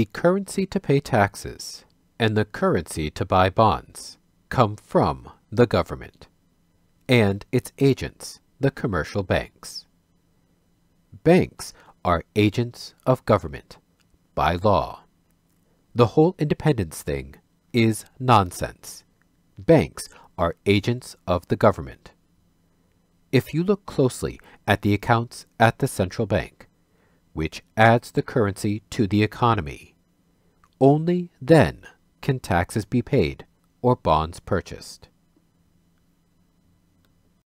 the currency to pay taxes and the currency to buy bonds come from the government and its agents, the commercial banks. Banks are agents of government by law. The whole independence thing is nonsense. Banks are agents of the government. If you look closely at the accounts at the central bank, which adds the currency to the economy, only then can taxes be paid or bonds purchased.